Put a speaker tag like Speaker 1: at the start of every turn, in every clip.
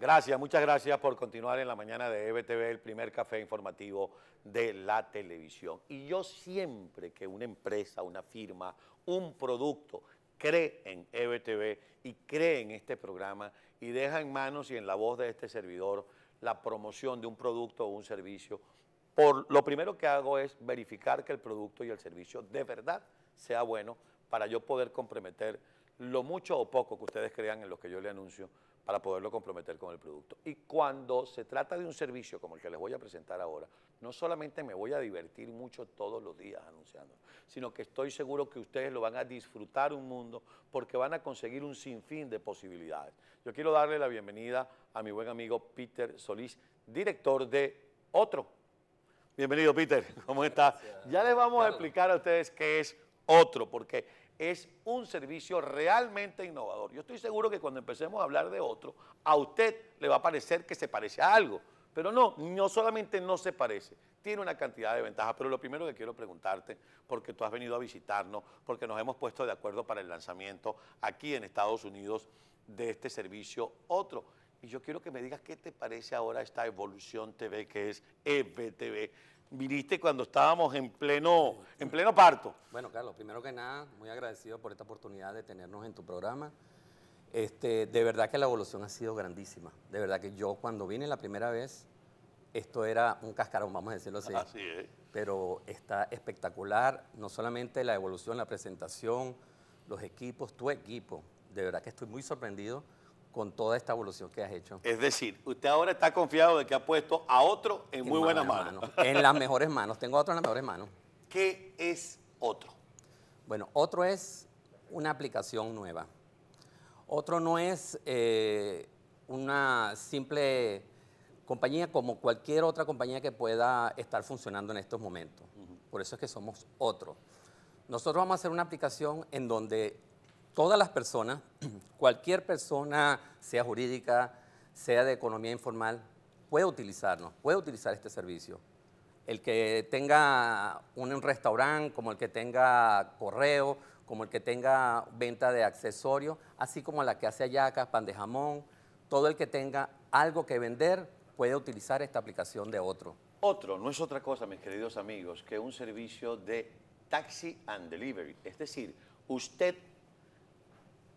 Speaker 1: Gracias, muchas gracias por continuar en la mañana de EBTV, el primer café informativo de la televisión. Y yo siempre que una empresa, una firma, un producto cree en EBTV y cree en este programa y deja en manos y en la voz de este servidor la promoción de un producto o un servicio, por, lo primero que hago es verificar que el producto y el servicio de verdad sea bueno para yo poder comprometer lo mucho o poco que ustedes crean en lo que yo le anuncio para poderlo comprometer con el producto. Y cuando se trata de un servicio como el que les voy a presentar ahora, no solamente me voy a divertir mucho todos los días anunciando, sino que estoy seguro que ustedes lo van a disfrutar un mundo porque van a conseguir un sinfín de posibilidades. Yo quiero darle la bienvenida a mi buen amigo Peter Solís, director de Otro. Bienvenido, Peter. ¿Cómo estás? Ya les vamos a explicar a ustedes qué es Otro, porque es un servicio realmente innovador. Yo estoy seguro que cuando empecemos a hablar de otro, a usted le va a parecer que se parece a algo, pero no, no solamente no se parece, tiene una cantidad de ventajas, pero lo primero que quiero preguntarte, porque tú has venido a visitarnos, porque nos hemos puesto de acuerdo para el lanzamiento aquí en Estados Unidos de este servicio otro. Y yo quiero que me digas qué te parece ahora esta Evolución TV, que es EBTV viniste cuando estábamos en pleno, en pleno parto.
Speaker 2: Bueno, Carlos, primero que nada, muy agradecido por esta oportunidad de tenernos en tu programa. Este, de verdad que la evolución ha sido grandísima. De verdad que yo cuando vine la primera vez, esto era un cascarón, vamos a decirlo así. Así Pero está espectacular, no solamente la evolución, la presentación, los equipos, tu equipo. De verdad que estoy muy sorprendido con toda esta evolución que has hecho.
Speaker 1: Es decir, usted ahora está confiado de que ha puesto a otro en, muy buenas manos.
Speaker 2: En las mejores manos. Tengo a otro en las mejores manos. ¿Qué es otro? Bueno, otro es una aplicación nueva. Otro no es eh, una simple compañía como cualquier otra compañía que pueda estar funcionando en estos momentos. Por eso es que somos otro. Nosotros vamos a hacer una aplicación en donde todas las personas, cualquier persona, sea jurídica, sea de economía informal, puede utilizarnos, puede utilizar este servicio. El que tenga un restaurante, como el que tenga correo, como el que tenga venta de accesorios, así como la que hace ayacas, pan de jamón, todo el que tenga algo que vender puede utilizar esta aplicación de otro. Otro,
Speaker 1: no es otra cosa, mis queridos amigos, que un servicio de taxi and delivery. Es decir, usted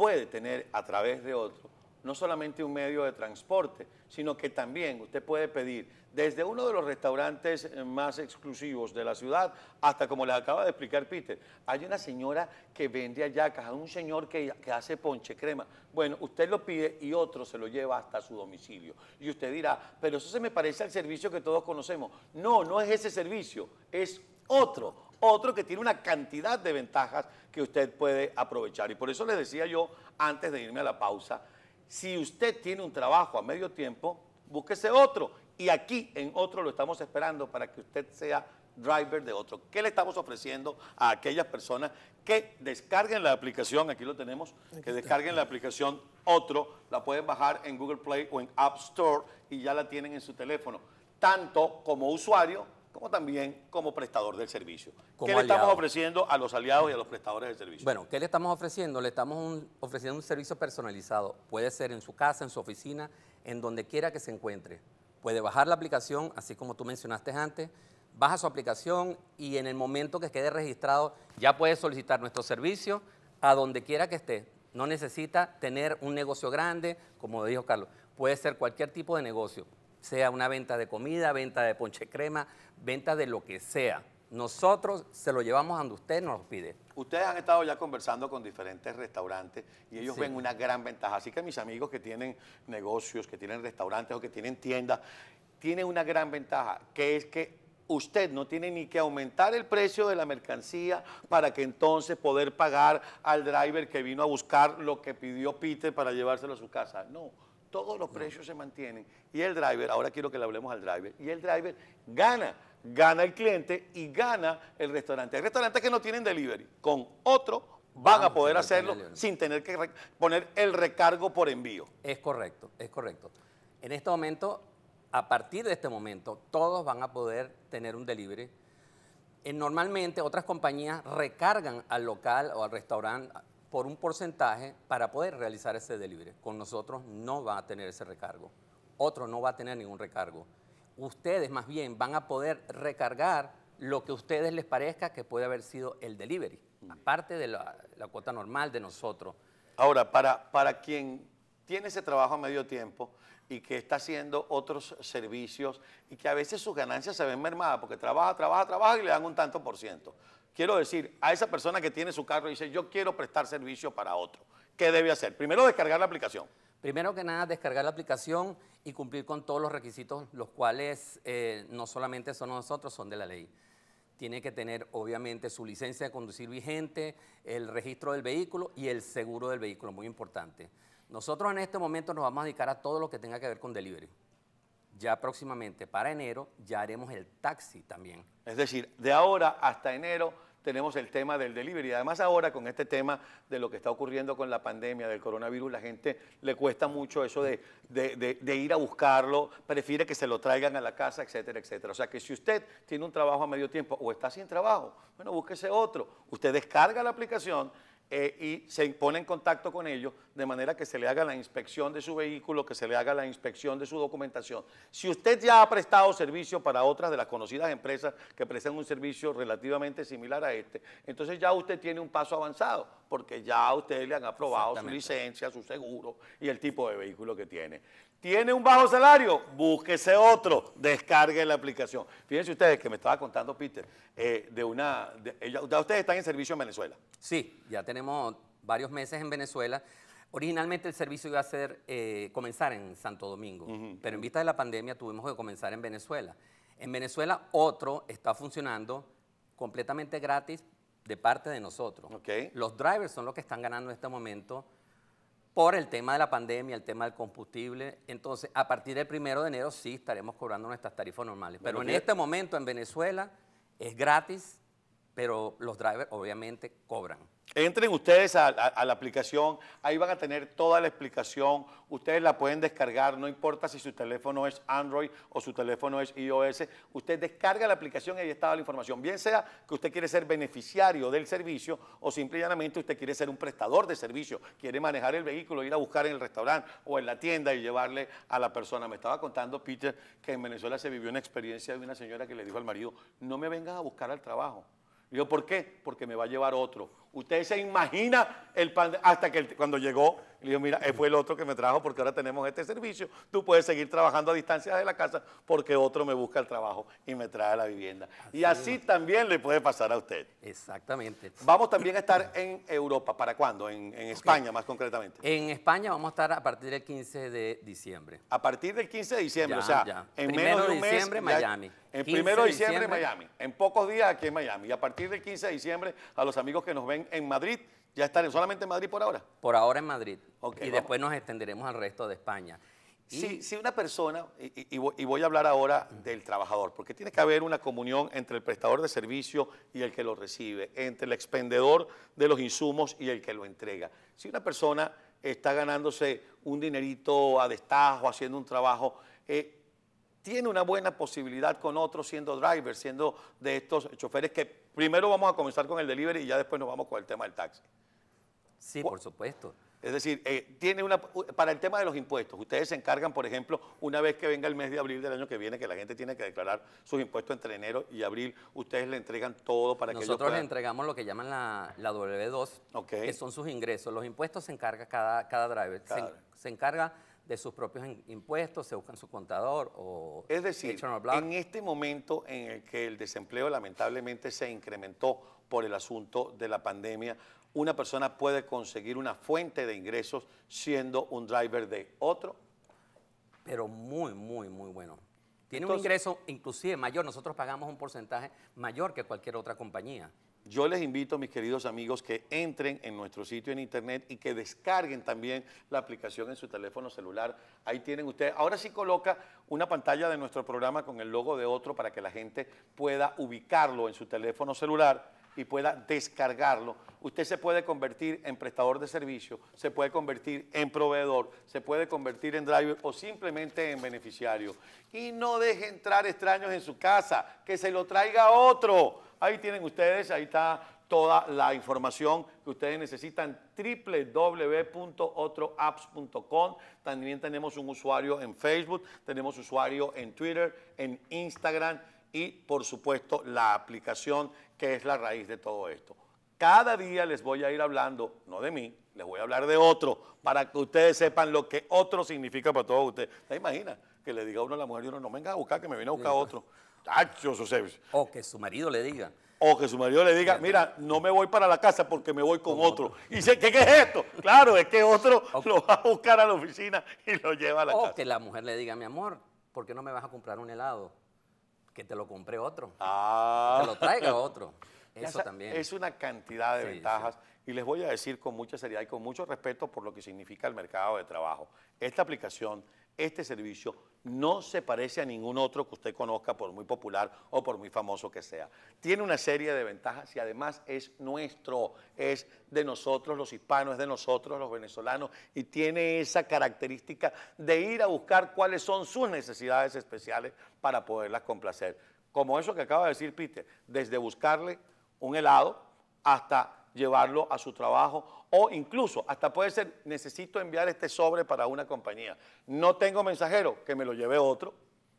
Speaker 1: puede tener a través de otro no solamente un medio de transporte, sino que también usted puede pedir desde uno de los restaurantes eh, más exclusivos de la ciudad hasta, como les acaba de explicar Peter, hay una señora que vende ayacas, a un señor que, que, hace ponche crema. Bueno, usted lo pide y otro se lo lleva hasta su domicilio. Y usted dirá, pero eso se me parece al servicio que todos conocemos. No, no es ese servicio, es otro, otro que tiene una cantidad de ventajas que usted puede aprovechar. Y por eso les decía yo antes de irme a la pausa, si usted tiene un trabajo a medio tiempo, búsquese otro. Y aquí en otro lo estamos esperando para que usted sea driver de otro. ¿Qué le estamos ofreciendo a aquellas personas que descarguen la aplicación, aquí lo tenemos, que descarguen la aplicación otro, la pueden bajar en Google Play o en App Store y ya la tienen en su teléfono, tanto como usuario como también como prestador del servicio. ¿Qué le estamos ofreciendo a los aliados y a los prestadores del
Speaker 2: servicio? Bueno, ¿qué le estamos ofreciendo? Le estamos ofreciendo un servicio personalizado. Puede ser en su casa, en su oficina, en donde quiera que se encuentre. Puede bajar la aplicación, así como tú mencionaste antes, baja su aplicación y en el momento que quede registrado ya puede solicitar nuestro servicio a donde quiera que esté. No necesita tener un negocio grande, como dijo Carlos. Puede ser cualquier tipo de negocio sea una venta de comida, venta de ponche crema, venta de lo que sea. Nosotros se lo llevamos donde usted nos lo pide. Ustedes han estado
Speaker 1: ya conversando con diferentes restaurantes y ellos ven una gran ventaja. Así que mis amigos que tienen negocios, que tienen restaurantes o que tienen tiendas, tienen una gran ventaja, que es que usted no tiene ni que aumentar el precio de la mercancía para que entonces poder pagar al driver que vino a buscar lo que pidió Peter para llevárselo a su casa. No, todos los precios se mantienen. Y el driver, ahora quiero que le hablemos al driver, y el driver gana, gana el cliente y gana el restaurante. Hay restaurantes que no tienen delivery, con otro
Speaker 2: van a ah, poder hacerlo sin
Speaker 1: tener que poner el recargo por envío.
Speaker 2: Es correcto, es correcto. En este momento, a partir de este momento, todos van a poder tener un delivery. Eh, normalmente otras compañías recargan al local o al restaurante por un porcentaje para poder realizar ese delivery. Con nosotros no va a tener ese recargo. Otro no va a tener ningún recargo. Ustedes más bien van a poder recargar lo que a ustedes les parezca que puede haber sido el delivery, aparte de la, cuota normal de nosotros. Ahora, para, para quien tiene ese trabajo a medio
Speaker 1: tiempo y que está haciendo otros servicios y que a veces sus ganancias se ven mermadas porque trabaja, trabaja, trabaja y le dan un tanto por ciento. Quiero decir, a esa persona que tiene su carro y dice, yo quiero prestar servicio para otro, ¿qué debe hacer? Primero, descargar la aplicación.
Speaker 2: Primero que nada, descargar la aplicación y cumplir con todos los requisitos, los cuales eh, no solamente son nosotros, son de la ley. Tiene que tener, obviamente, su licencia de conducir vigente, el registro del vehículo y el seguro del vehículo, muy importante. Nosotros en este momento nos vamos a dedicar a todo lo que tenga que ver con delivery ya próximamente para enero ya haremos el taxi también.
Speaker 1: Es decir, de ahora hasta enero tenemos el tema del delivery. Además ahora con este tema de lo que está ocurriendo con la pandemia del coronavirus, la gente le cuesta mucho eso de, ir a buscarlo, prefiere que se lo traigan a la casa, etcétera, etcétera. O sea que si usted tiene un trabajo a medio tiempo o está sin trabajo, bueno, búsquese otro. Usted descarga la aplicación eh, y se pone en contacto con ellos de manera que se le haga la inspección de su vehículo, que se le haga la inspección de su documentación. Si usted ya ha prestado servicio para otras de las conocidas empresas que prestan un servicio relativamente similar a este, entonces ya usted tiene un paso avanzado, porque ya a usted le han aprobado su licencia, su seguro y el tipo de vehículo que tiene. ¿Tiene un bajo salario? Búsquese otro, descargue la aplicación. Fíjense
Speaker 2: ustedes que me estaba contando Peter, eh, de una. ustedes están en servicio en Venezuela. Sí, ya tenemos varios meses en Venezuela. Originalmente el servicio iba a ser eh, comenzar en Santo Domingo, pero en vista de la pandemia tuvimos que comenzar en Venezuela. En Venezuela otro está funcionando completamente gratis de parte de nosotros. Los drivers son los que están ganando en este momento por el tema de la pandemia, el tema del combustible. Entonces, a partir del primero de enero sí estaremos cobrando nuestras tarifas normales. Pero en este momento en Venezuela es gratis, pero los drivers obviamente cobran.
Speaker 1: Entren ustedes a, la aplicación, ahí van a tener toda la explicación, ustedes la pueden descargar, no importa si su teléfono es Android o su teléfono es iOS, usted descarga la aplicación y ahí está la información, bien sea que usted quiere ser beneficiario del servicio o simplemente usted quiere ser un prestador de servicio, quiere manejar el vehículo, ir a buscar en el restaurante o en la tienda y llevarle a la persona. Me estaba contando Peter que en Venezuela se vivió una experiencia de una señora que le dijo al marido, no me vengas a buscar al trabajo Digo, ¿por qué? Porque me va a llevar otro. Usted se imagina el pan, hasta que cuando llegó le digo, mira, eh, fue el otro que me trajo porque ahora tenemos este servicio. Tú puedes seguir trabajando a distancia de la casa porque otro me busca el trabajo y me trae la vivienda. y así también le puede pasar a usted.
Speaker 2: Exactamente.
Speaker 1: Vamos también a estar en Europa. ¿Para cuándo? En, España más concretamente.
Speaker 2: En España vamos a estar a partir del 15 de diciembre.
Speaker 1: A partir del 15 de diciembre, o sea, en primero menos de un mes. Diciembre, Miami. En primero de diciembre, diciembre, Miami. En pocos días aquí en Miami. Y a partir del 15 de diciembre, a los amigos que nos ven en Madrid,
Speaker 2: ¿Ya estaré solamente en Madrid por ahora? Por ahora en Madrid. y después nos extenderemos al resto de España. Si, una persona, y, voy a hablar ahora del trabajador, porque tiene que haber una
Speaker 1: comunión entre el prestador de servicio y el que lo recibe, entre el expendedor de los insumos y el que lo entrega. Si una persona está ganándose un dinerito a destajo, haciendo un trabajo, eh, tiene una buena posibilidad con otros siendo driver, siendo de estos choferes que primero vamos a comenzar con el delivery y ya después nos vamos con el tema del taxi. Sí, por supuesto. Es decir, eh, tiene una para el tema de los impuestos, ustedes se encargan, por ejemplo, una vez que venga el mes de abril del año que viene, que la gente tiene que declarar sus impuestos entre enero y abril, ustedes le entregan todo para que Nosotros le
Speaker 2: entregamos lo que llaman la, la W2, que son sus ingresos. Los impuestos se encarga cada, cada driver, Se, encarga de sus propios impuestos, se buscan su contador o... Es decir, en este momento en
Speaker 1: el que el desempleo lamentablemente se incrementó por el asunto de la pandemia, una persona puede conseguir una fuente de ingresos siendo un driver de otro.
Speaker 2: Pero muy, muy, muy bueno. Tiene un ingreso inclusive mayor. Nosotros pagamos un porcentaje mayor que cualquier otra compañía.
Speaker 1: Yo les invito, mis queridos amigos, que entren en nuestro sitio en internet y que descarguen también la aplicación en su teléfono celular. Ahí tienen ustedes. Ahora sí coloca una pantalla de nuestro programa con el logo de otro para que la gente pueda ubicarlo en su teléfono celular y pueda descargarlo, usted se puede convertir en prestador de servicio, se puede convertir en proveedor, se puede convertir en driver o simplemente en beneficiario. Y no deje entrar extraños en su casa, que se lo traiga otro. Ahí tienen ustedes, ahí está toda la información que ustedes necesitan, www.otroapps.com. También tenemos un usuario en Facebook, tenemos usuario en Twitter, en Instagram y por supuesto la aplicación que es la raíz de todo esto. Cada día les voy a ir hablando, no de mí, les voy a hablar de otro, para que ustedes sepan lo que otro significa para todos ustedes. ¿Te imaginas que le diga a uno a la mujer y uno, no venga a buscar, que me viene a buscar otro? O que su marido le diga. O que su marido le diga, mira, no me voy para la casa porque me voy con,
Speaker 2: otro. Y dice, ¿qué, es esto? Claro, es que otro lo va a buscar a la oficina y lo lleva a la casa. O que la mujer le diga, mi amor, ¿por qué no me vas a comprar un helado? que te lo compre otro. Ah. Que te lo traiga otro. Eso también. Es una cantidad de ventajas. Y
Speaker 1: les voy a decir con mucha seriedad y con mucho respeto por lo que significa el mercado de trabajo. Esta aplicación este servicio no se parece a ningún otro que usted conozca, por muy popular o por muy famoso que sea. Tiene una serie de ventajas y además es nuestro, es de nosotros los hispanos, es de nosotros los venezolanos y tiene esa característica de ir a buscar cuáles son sus necesidades especiales para poderlas complacer. Como eso que acaba de decir Peter, desde buscarle un helado hasta llevarlo a su trabajo o incluso hasta puede ser, necesito enviar este sobre para una compañía. No tengo mensajero, que me lo lleve otro,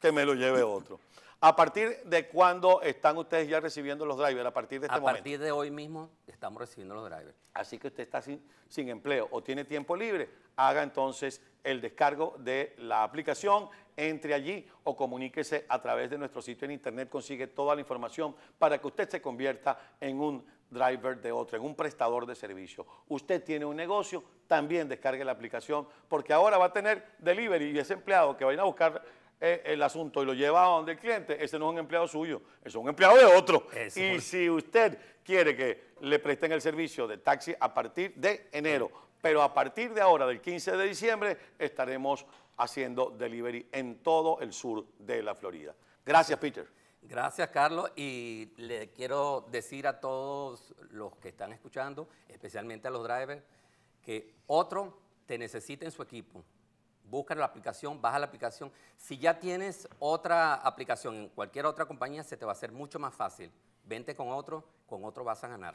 Speaker 1: que me lo lleve otro. ¿A partir de cuándo están ustedes ya recibiendo los drivers? A partir de este momento. A partir
Speaker 2: de hoy mismo estamos recibiendo los drivers.
Speaker 1: Así que usted está sin, sin empleo o tiene tiempo libre, haga entonces el descargo de la aplicación, entre allí o comuníquese a través de nuestro sitio en internet, consigue toda la información para que usted se convierta en un driver de otro, en un prestador de servicio. Usted tiene un negocio, también descargue la aplicación porque ahora va a tener delivery y ese empleado que vayan a buscar eh, el asunto y lo lleva a donde el cliente, ese no es un empleado suyo, es un empleado de otro. Y si usted quiere que le presten el servicio de taxi a partir de enero, pero a partir de ahora, del 15 de diciembre, estaremos haciendo delivery en todo el sur de la Florida. Gracias, Peter.
Speaker 2: Gracias, Carlos. Y le quiero decir a todos los que están escuchando, especialmente a los drivers, que otro te necesita en su equipo busca la aplicación, baja la aplicación. Si ya tienes otra aplicación en cualquier otra compañía, se te va a hacer mucho más fácil. Vente con otro, con otro vas a ganar.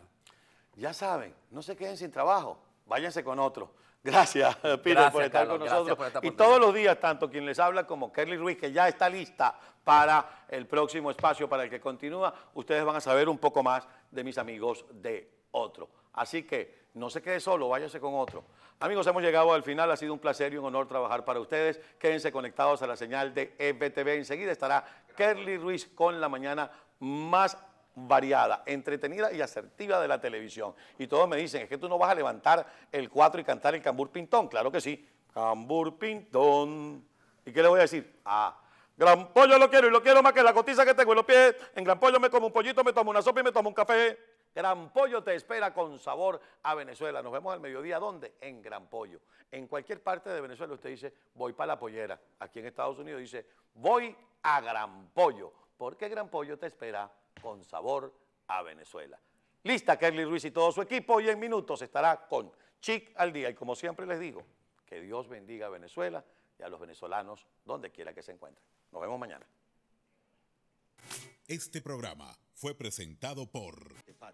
Speaker 2: Ya saben, no se
Speaker 1: queden sin trabajo, váyanse con otro. Gracias, Piro, por estar con nosotros. Y todos los días, tanto quien les habla como Kelly Ruiz, que ya está lista para el próximo espacio, para el que continúa, ustedes van a saber un poco más de mis amigos de otro. Así que no se quede solo, váyase con otro. Amigos, hemos llegado al final. Ha sido un placer y un honor trabajar para ustedes. Quédense conectados a la señal de FTV. E Enseguida estará Kerly Ruiz con la mañana más variada, entretenida y asertiva de la televisión. Y todos me dicen, es que tú no vas a levantar el 4 y cantar el cambur pintón. Claro que sí, cambur pintón. ¿Y qué le voy a decir? Ah, gran pollo lo quiero y lo quiero más que la cotiza que tengo en los pies. En gran pollo me como un pollito, me tomo una sopa y me tomo un café. Gran Pollo te espera con sabor a Venezuela. Nos vemos al mediodía, ¿dónde? En Gran Pollo. En cualquier parte de Venezuela usted dice, voy para la pollera. Aquí en Estados Unidos dice, voy a Gran Pollo, porque Gran Pollo te espera con sabor a Venezuela. Lista Kerly Ruiz y todo su equipo y en minutos estará con Chic al día. Y como siempre les digo, que Dios bendiga a Venezuela y a los venezolanos donde quiera que se encuentren. Nos vemos mañana. Este programa fue presentado por... Este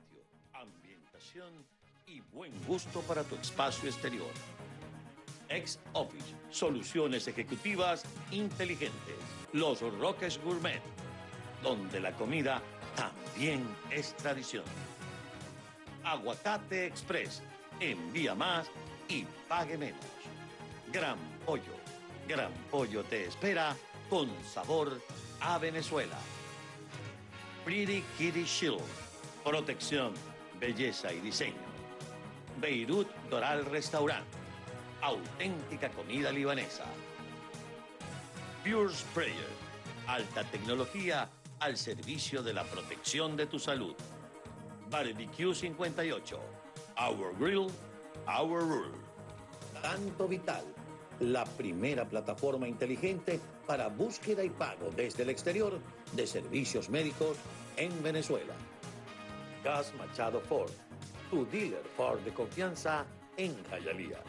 Speaker 1: y buen gusto para tu espacio exterior. Ex Office, soluciones ejecutivas inteligentes. Los Roques Gourmet, donde la comida también es tradición. Aguacate Express, envía más y pague menos. Gran Pollo, Gran Pollo te espera con sabor a Venezuela. Pretty Kitty Shield, protección belleza y diseño. Beirut Doral Restaurant, auténtica comida libanesa. Pure Sprayer, alta tecnología al servicio de la protección de tu salud. Barbecue 58, Our Grill, Our Rule. Tanto Vital, la primera plataforma inteligente para búsqueda y pago desde el exterior de servicios médicos en Venezuela. Gas Machado Ford, tu dealer Ford de confianza en Callalía.